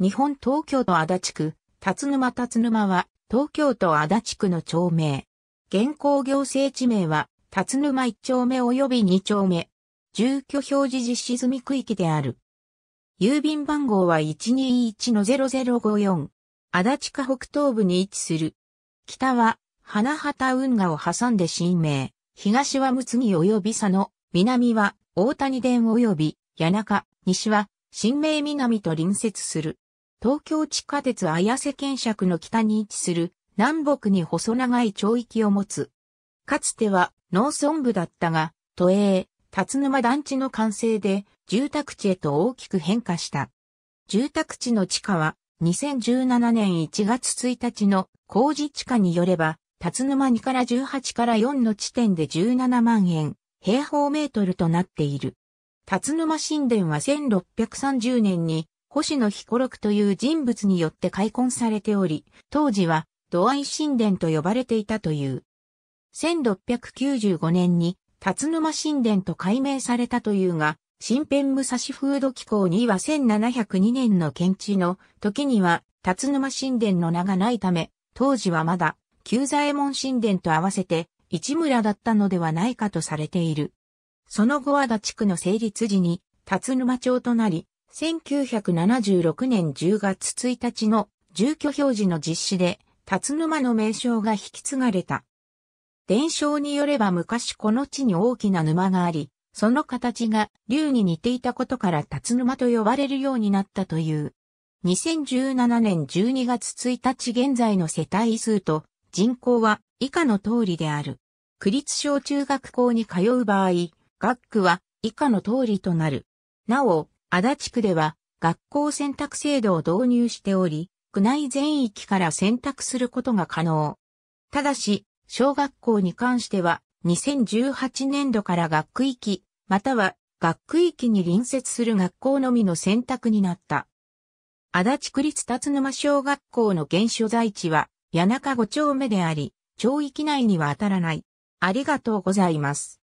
日本東京都足立区、辰沼辰沼は、東京都足立区の町名。現行行政地名は、辰沼1丁目及び2丁目。住居表示実施済み区域である。郵便番号は121-0054。足立区北東部に位置する。北は、花畑運河を挟んで新名。東は睦木及び佐野。南は、大谷殿及び、谷中。西は、新名南と隣接する。東京地下鉄綾瀬検釈の北に位置する南北に細長い町域を持つ。かつては農村部だったが、都営、辰沼団地の完成で住宅地へと大きく変化した。住宅地の地下は2017年1月1日の工事地下によれば、辰沼2から18から4の地点で17万円、平方メートルとなっている。辰沼神殿は1630年に星野彦六という人物によって開墾されており、当時は土合神殿と呼ばれていたという。1695年に辰沼神殿と改名されたというが、新編武蔵風土機構には1702年の検築の時には辰沼神殿の名がないため、当時はまだ旧左衛門神殿と合わせて市村だったのではないかとされている。その後和田地区の成立時に辰沼町となり、1976年10月1日の住居表示の実施で、辰沼の名称が引き継がれた。伝承によれば昔この地に大きな沼があり、その形が竜に似ていたことから辰沼と呼ばれるようになったという。2017年12月1日現在の世帯数と人口は以下の通りである。区立小中学校に通う場合、学区は以下の通りとなる。なお、足立区では学校選択制度を導入しており、区内全域から選択することが可能。ただし、小学校に関しては、2018年度から学区域、または学区域に隣接する学校のみの選択になった。足立区立辰沼小学校の現所在地は、谷中5丁目であり、町域内には当たらない。ありがとうございます。